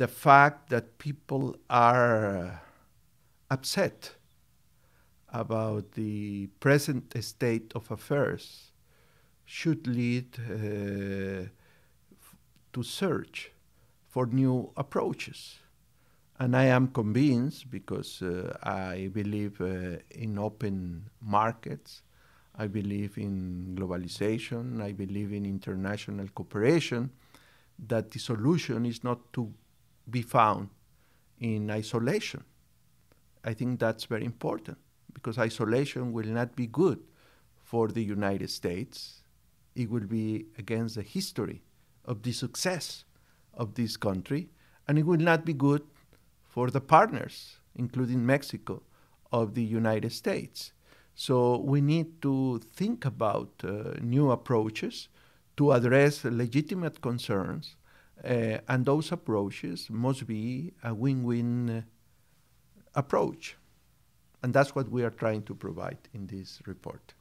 the fact that people are uh, upset about the present state of affairs should lead uh, to search for new approaches. And I am convinced because uh, I believe uh, in open markets, I believe in globalization, I believe in international cooperation, that the solution is not to be found in isolation. I think that's very important because isolation will not be good for the United States. It will be against the history of the success of this country, and it will not be good for the partners, including Mexico, of the United States. So we need to think about uh, new approaches to address legitimate concerns uh, and those approaches must be a win win uh, approach. And that's what we are trying to provide in this report.